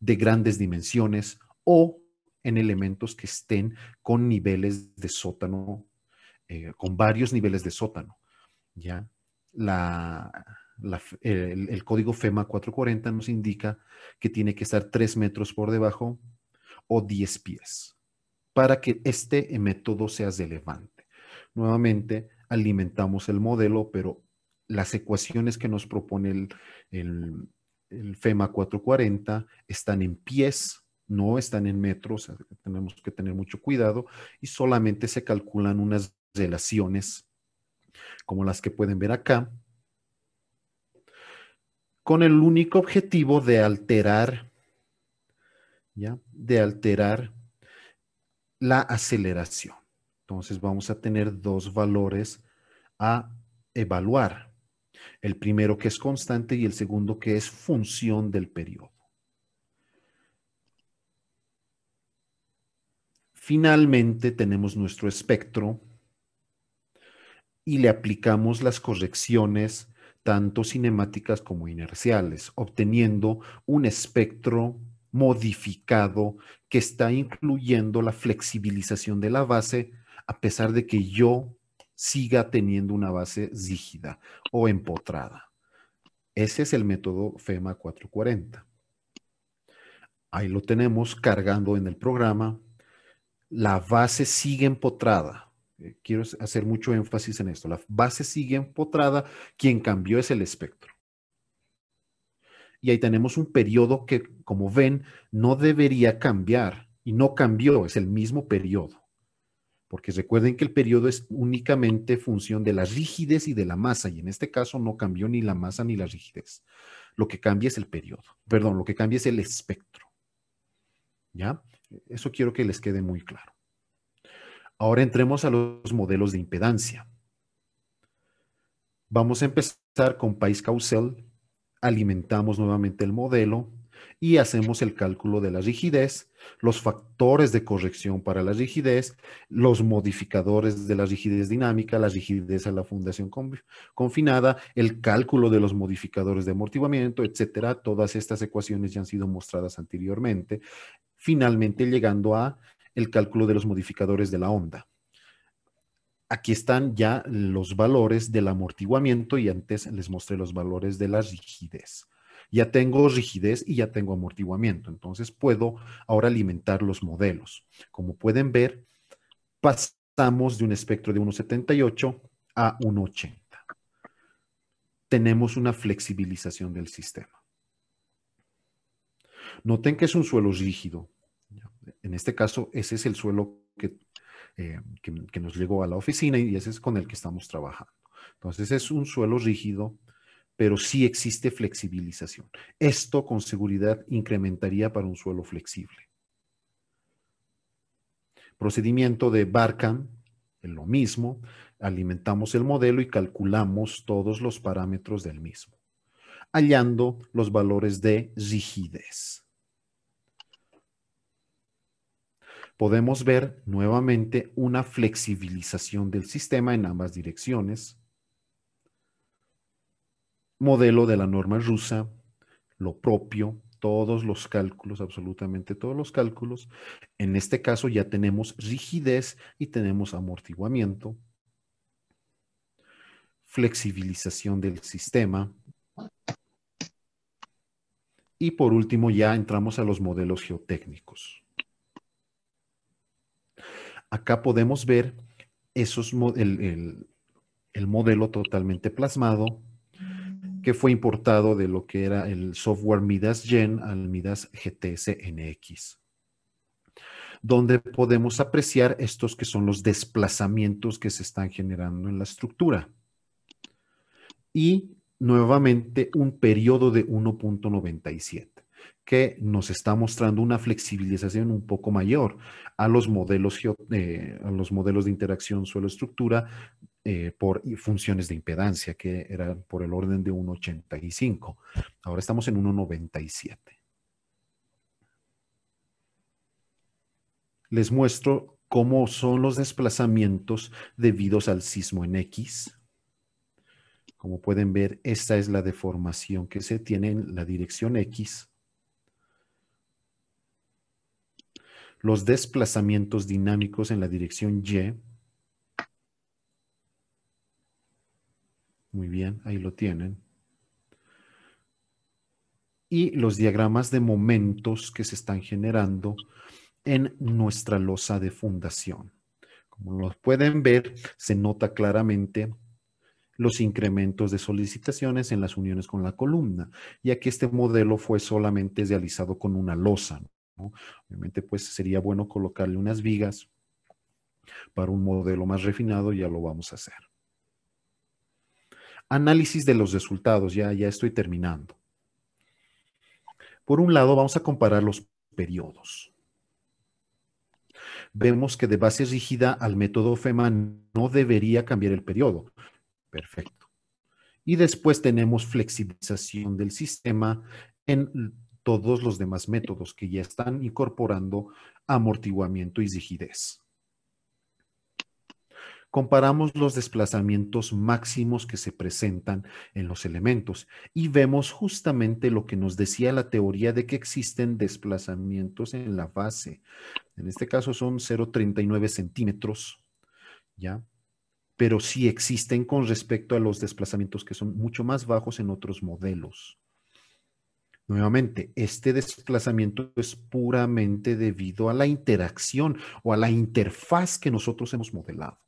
de grandes dimensiones o en elementos que estén con niveles de sótano, eh, con varios niveles de sótano. ¿ya? el, código FEMA 440 nos indica que tiene que estar 3 metros por debajo o 10 pies para que este método sea relevante. Nuevamente, alimentamos el modelo, pero las ecuaciones que nos propone el, el FEMA 440 están en pies, no están en metros, tenemos que tener mucho cuidado y solamente se calculan unas relaciones como las que pueden ver acá, con el único objetivo de alterar, ¿ya? De alterar la aceleración. Entonces vamos a tener dos valores a evaluar. El primero que es constante y el segundo que es función del periodo. Finalmente tenemos nuestro espectro y le aplicamos las correcciones tanto cinemáticas como inerciales, obteniendo un espectro modificado que está incluyendo la flexibilización de la base a pesar de que yo siga teniendo una base rígida o empotrada. Ese es el método FEMA 440. Ahí lo tenemos cargando en el programa. La base sigue empotrada. Eh, quiero hacer mucho énfasis en esto. La base sigue empotrada, quien cambió es el espectro. Y ahí tenemos un periodo que, como ven, no debería cambiar y no cambió, es el mismo periodo. Porque recuerden que el periodo es únicamente función de la rigidez y de la masa, y en este caso no cambió ni la masa ni la rigidez. Lo que cambia es el periodo, perdón, lo que cambia es el espectro. ¿Ya? Eso quiero que les quede muy claro. Ahora entremos a los modelos de impedancia. Vamos a empezar con país Causel. alimentamos nuevamente el modelo y hacemos el cálculo de la rigidez, los factores de corrección para la rigidez, los modificadores de la rigidez dinámica, la rigidez a la fundación confinada, el cálculo de los modificadores de amortiguamiento, etcétera. Todas estas ecuaciones ya han sido mostradas anteriormente, finalmente llegando a el cálculo de los modificadores de la onda. Aquí están ya los valores del amortiguamiento y antes les mostré los valores de la rigidez. Ya tengo rigidez y ya tengo amortiguamiento, entonces puedo ahora alimentar los modelos. Como pueden ver, pasamos de un espectro de 1,78 a 1,80. Tenemos una flexibilización del sistema. Noten que es un suelo rígido, en este caso, ese es el suelo eh, que, que, nos llegó a la oficina y ese es con el que estamos trabajando. Entonces es un suelo rígido, pero sí existe flexibilización. Esto con seguridad incrementaría para un suelo flexible. Procedimiento de en eh, lo mismo, alimentamos el modelo y calculamos todos los parámetros del mismo, hallando los valores de rigidez. podemos ver nuevamente una flexibilización del sistema en ambas direcciones. Modelo de la norma rusa, lo propio, todos los cálculos, absolutamente todos los cálculos. En este caso ya tenemos rigidez y tenemos amortiguamiento, flexibilización del sistema. Y por último ya entramos a los modelos geotécnicos. Acá podemos ver esos, el, el, el modelo totalmente plasmado que fue importado de lo que era el software Midas Gen al Midas GTS NX, donde podemos apreciar estos que son los desplazamientos que se están generando en la estructura. Y nuevamente un periodo de 1.97 que nos está mostrando una flexibilización un poco mayor a los modelos, eh, a los modelos de interacción suelo-estructura eh, por funciones de impedancia, que eran por el orden de 1,85. Ahora estamos en 1,97. Les muestro cómo son los desplazamientos debidos al sismo en X. Como pueden ver, esta es la deformación que se tiene en la dirección X los desplazamientos dinámicos en la dirección Y. Muy bien, ahí lo tienen. Y los diagramas de momentos que se están generando en nuestra losa de fundación. Como los pueden ver, se nota claramente los incrementos de solicitaciones en las uniones con la columna, ya que este modelo fue solamente realizado con una losa. Obviamente, pues sería bueno colocarle unas vigas para un modelo más refinado, ya lo vamos a hacer. Análisis de los resultados, ya, ya estoy terminando. Por un lado, vamos a comparar los periodos. Vemos que de base rígida al método FEMA no debería cambiar el periodo. Perfecto. Y después tenemos flexibilización del sistema en todos los demás métodos que ya están incorporando amortiguamiento y rigidez. Comparamos los desplazamientos máximos que se presentan en los elementos y vemos justamente lo que nos decía la teoría de que existen desplazamientos en la base. En este caso son 0,39 centímetros, ¿ya? Pero sí existen con respecto a los desplazamientos que son mucho más bajos en otros modelos. Nuevamente, este desplazamiento es puramente debido a la interacción o a la interfaz que nosotros hemos modelado.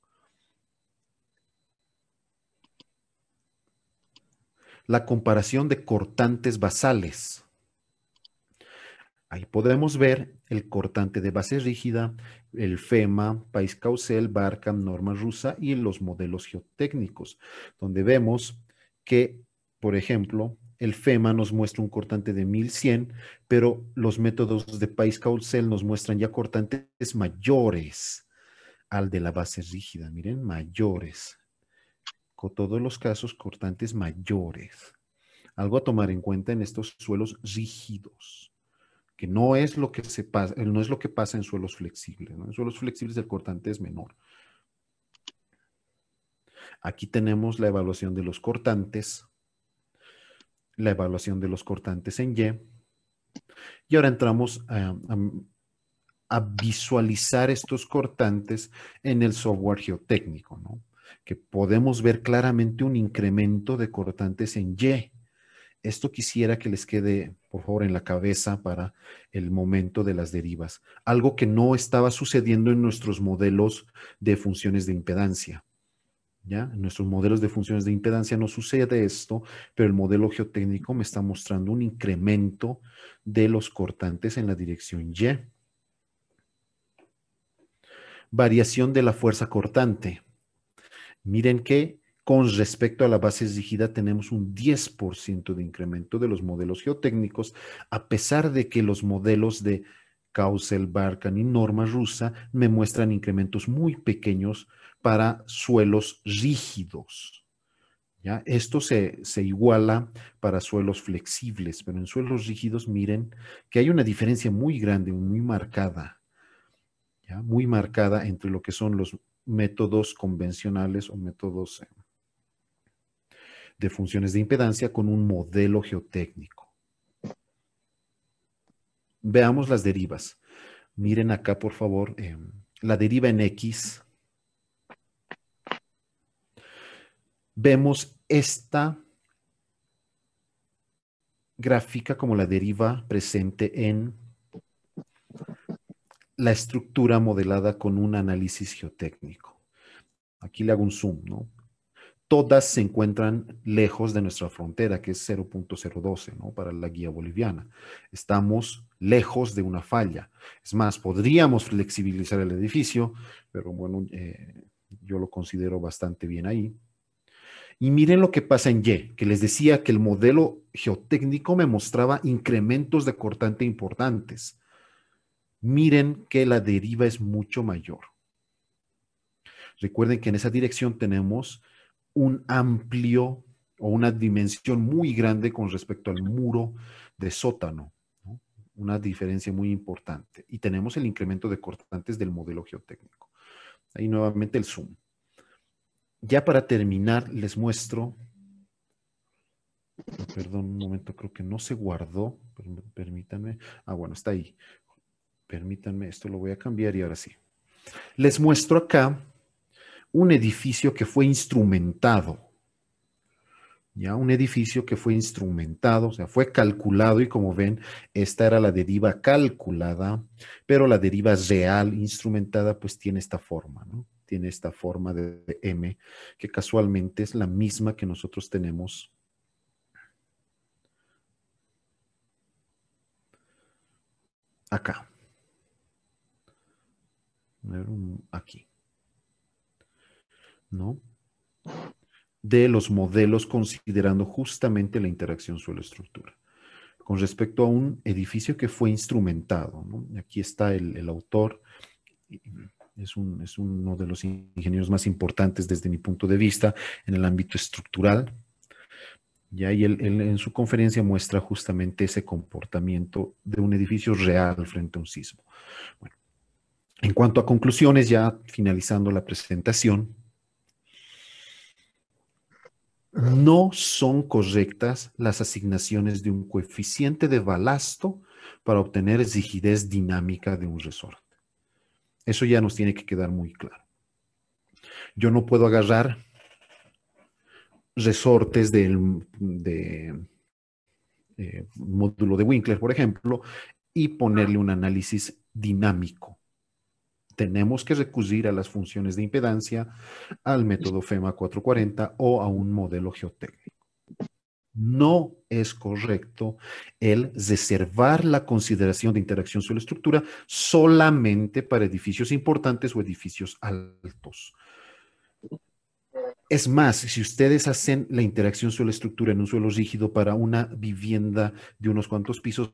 La comparación de cortantes basales. Ahí podemos ver el cortante de base rígida, el FEMA, País Causel, Barcam, Norma Rusa y los modelos geotécnicos, donde vemos que, por ejemplo, el FEMA nos muestra un cortante de 1100, pero los métodos de País caulcel nos muestran ya cortantes mayores al de la base rígida. Miren, mayores. Con todos los casos, cortantes mayores. Algo a tomar en cuenta en estos suelos rígidos, que no es lo que, se pasa, eh, no es lo que pasa en suelos flexibles. En suelos flexibles el cortante es menor. Aquí tenemos la evaluación de los cortantes la evaluación de los cortantes en Y. Y ahora entramos a, visualizar estos cortantes en el software geotécnico, ¿no? que podemos ver claramente un incremento de cortantes en Y. Esto quisiera que les quede, por favor, en la cabeza para el momento de las derivas. Algo que no estaba sucediendo en nuestros modelos de funciones de impedancia. En nuestros modelos de funciones de impedancia no sucede esto, pero el modelo geotécnico me está mostrando un incremento de los cortantes en la dirección Y. Variación de la fuerza cortante. Miren que con respecto a la base exigida tenemos un 10% de incremento de los modelos geotécnicos, a pesar de que los modelos de Kausel, Barkan y Norma Rusa me muestran incrementos muy pequeños para suelos rígidos. ¿ya? Esto se, iguala para suelos flexibles, pero en suelos rígidos miren que hay una diferencia muy grande, muy marcada, ¿ya? muy marcada entre lo que son los métodos convencionales o métodos eh, de funciones de impedancia con un modelo geotécnico. Veamos las derivas. Miren acá, por favor, em, la deriva en X vemos esta gráfica como la deriva presente en la estructura modelada con un análisis geotécnico. Aquí le hago un zoom, ¿no? Todas se encuentran lejos de nuestra frontera, que es 0.012, ¿no? Para la guía boliviana. Estamos lejos de una falla. Es más, podríamos flexibilizar el edificio, pero bueno, eh, yo lo considero bastante bien ahí. Y miren lo que pasa en Y, que les decía que el modelo geotécnico me mostraba incrementos de cortante importantes. Miren que la deriva es mucho mayor. Recuerden que en esa dirección tenemos un amplio o una dimensión muy grande con respecto al muro de sótano. Una diferencia muy importante. Y tenemos el incremento de cortantes del modelo geotécnico. Ahí nuevamente el zoom. Ya para terminar, les muestro. Perdón, un momento, creo que no se guardó. Permítanme. Ah, bueno, está ahí. Permítanme, esto lo voy a cambiar y ahora sí. Les muestro acá un edificio que fue instrumentado. Ya un edificio que fue instrumentado, o sea, fue calculado y como ven, esta era la deriva calculada, pero la deriva real instrumentada pues tiene esta forma, ¿no? tiene esta forma de M, que casualmente es la misma que nosotros tenemos. Acá. Aquí. ¿No? De los modelos considerando justamente la interacción suelo-estructura con respecto a un edificio que fue instrumentado. Aquí está el, autor es, uno de los ingenieros más importantes desde mi punto de vista en el ámbito estructural. Ya, y ahí en su conferencia muestra justamente ese comportamiento de un edificio real frente a un sismo. Bueno, en cuanto a conclusiones, ya finalizando la presentación, no son correctas las asignaciones de un coeficiente de balasto para obtener rigidez dinámica de un resorte. Eso ya nos tiene que quedar muy claro. Yo no puedo agarrar resortes del eh, módulo de Winkler, por ejemplo, y ponerle un análisis dinámico. Tenemos que recurrir a las funciones de impedancia, al método FEMA 440 o a un modelo geotécnico. No es correcto el reservar la consideración de interacción suelo estructura solamente para edificios importantes o edificios altos. Es más, si ustedes hacen la interacción suelo estructura en un suelo rígido para una vivienda de unos cuantos pisos,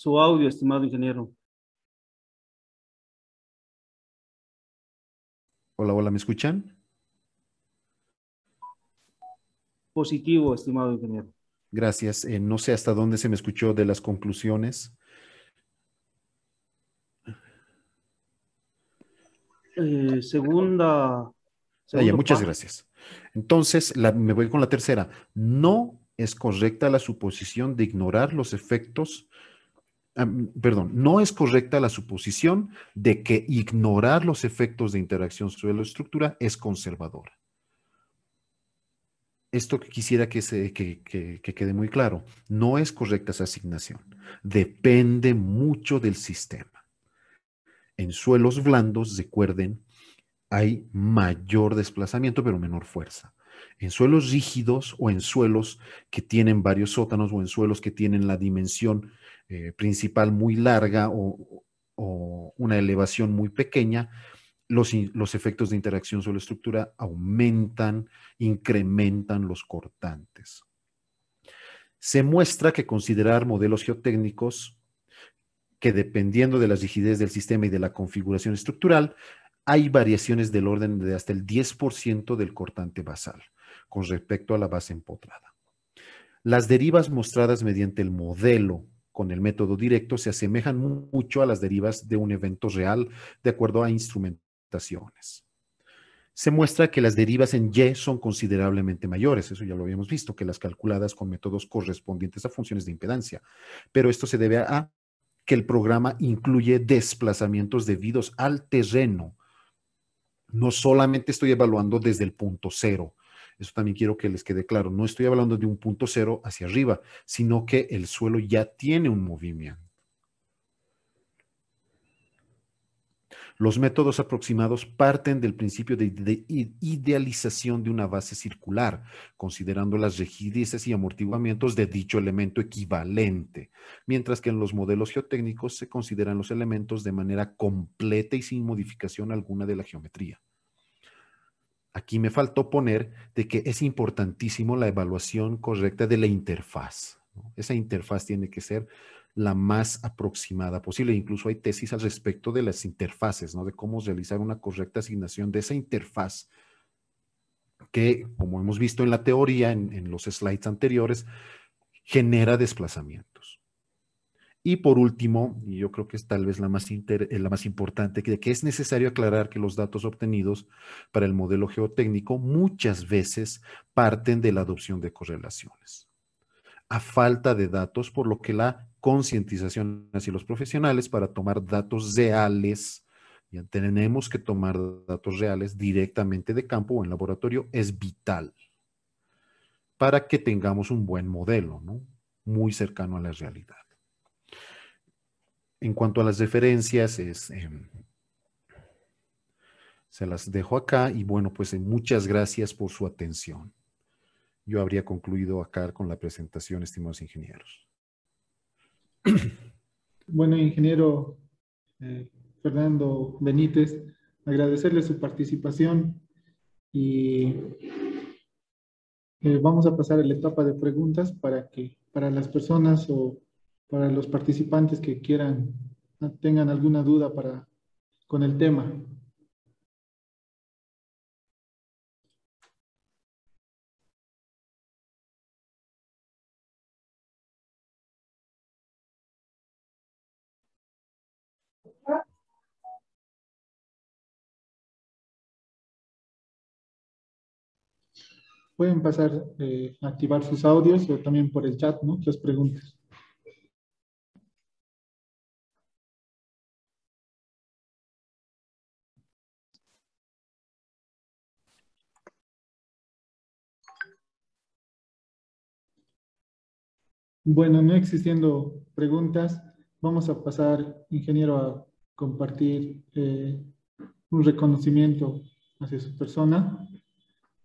Su audio, estimado ingeniero. Hola, hola, ¿me escuchan? Positivo, estimado ingeniero. Gracias. Eh, no sé hasta dónde se me escuchó de las conclusiones. Eh, segunda. Ah, muchas gracias. Entonces, me voy con la tercera. No es correcta la suposición de ignorar los efectos Ah, perdón, no es correcta la suposición de que ignorar los efectos de interacción suelo-estructura es conservadora. Esto que quisiera que, se, que quede muy claro, no es correcta esa asignación. Depende mucho del sistema. En suelos blandos, recuerden, hay mayor desplazamiento pero menor fuerza en suelos rígidos o en suelos que tienen varios sótanos o en suelos que tienen la dimensión eh, principal muy larga o, una elevación muy pequeña, los, los efectos de interacción sobre la estructura aumentan, incrementan los cortantes. Se muestra que considerar modelos geotécnicos que dependiendo de la rigidez del sistema y de la configuración estructural, hay variaciones del orden de hasta el 10% del cortante basal con respecto a la base empotrada. Las derivas mostradas mediante el modelo con el método directo se asemejan mucho a las derivas de un evento real de acuerdo a instrumentaciones. Se muestra que las derivas en Y son considerablemente mayores, eso ya lo habíamos visto, que las calculadas con métodos correspondientes a funciones de impedancia, pero esto se debe a que el programa incluye desplazamientos debidos al terreno. No solamente estoy evaluando desde el punto cero, eso también quiero que les quede claro. No estoy hablando de un punto cero hacia arriba, sino que el suelo ya tiene un movimiento. Los métodos aproximados parten del principio de, idealización de una base circular, considerando las rigideces y amortiguamientos de dicho elemento equivalente, mientras que en los modelos geotécnicos se consideran los elementos de manera completa y sin modificación alguna de la geometría. Aquí me faltó poner de que es importantísimo la evaluación correcta de la interfaz. Esa interfaz tiene que ser la más aproximada posible. Incluso hay tesis al respecto de las interfaces, ¿no? De cómo realizar una correcta asignación de esa interfaz que, como hemos visto en la teoría, en los slides anteriores, genera desplazamiento. Y por último, y yo creo que es tal vez la más, eh, la más importante, que, es necesario aclarar que los datos obtenidos para el modelo geotécnico muchas veces parten de la adopción de correlaciones. A falta de datos, por lo que la concientización hacia los profesionales para tomar datos reales, ya tenemos que tomar datos reales directamente de campo o en laboratorio, es vital para que tengamos un buen modelo, Muy cercano a la realidad. En cuanto a las referencias, es, em, se las dejo acá y bueno, pues eh, muchas gracias por su atención. Yo habría concluido acá con la presentación, estimados ingenieros. Bueno, ingeniero eh, Fernando Benítez, agradecerle su participación y eh, vamos a pasar a la etapa de preguntas para que para las personas o para los participantes que quieran, tengan alguna duda para, con el tema. Pueden pasar, eh, activar sus audios o también por el chat, ¿no? Sus preguntas. Bueno, no existiendo preguntas, vamos a pasar, ingeniero, a compartir eh, un reconocimiento hacia su persona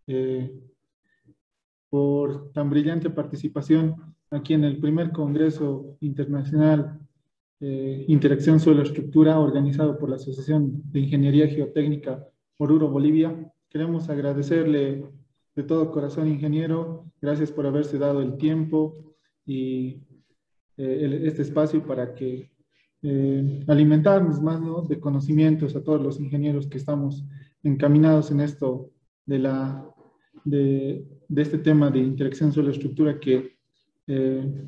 eh, por tan brillante participación aquí en el primer Congreso Internacional eh, Interacción sobre Estructura organizado por la Asociación de Ingeniería Geotécnica Oruro Bolivia. Queremos agradecerle de todo corazón, ingeniero, gracias por haberse dado el tiempo y eh, este espacio para que eh, alimentarnos más de conocimientos a todos los ingenieros que estamos encaminados en esto de, la, de, este tema de interacción sobre la estructura que eh,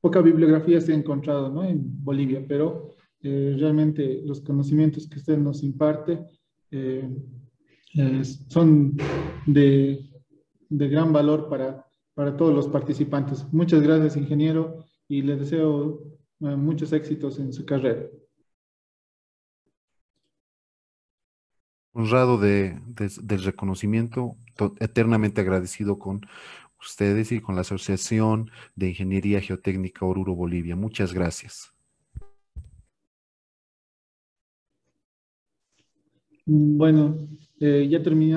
poca bibliografía se ha encontrado ¿no? en Bolivia, pero realmente los conocimientos que usted nos imparte son de, de, gran valor para para todos los participantes. Muchas gracias, ingeniero, y le deseo eh, muchos éxitos en su carrera. Honrado del reconocimiento, eternamente agradecido con ustedes y con la Asociación de Ingeniería Geotécnica Oruro Bolivia. Muchas gracias. Bueno, eh, ya terminamos.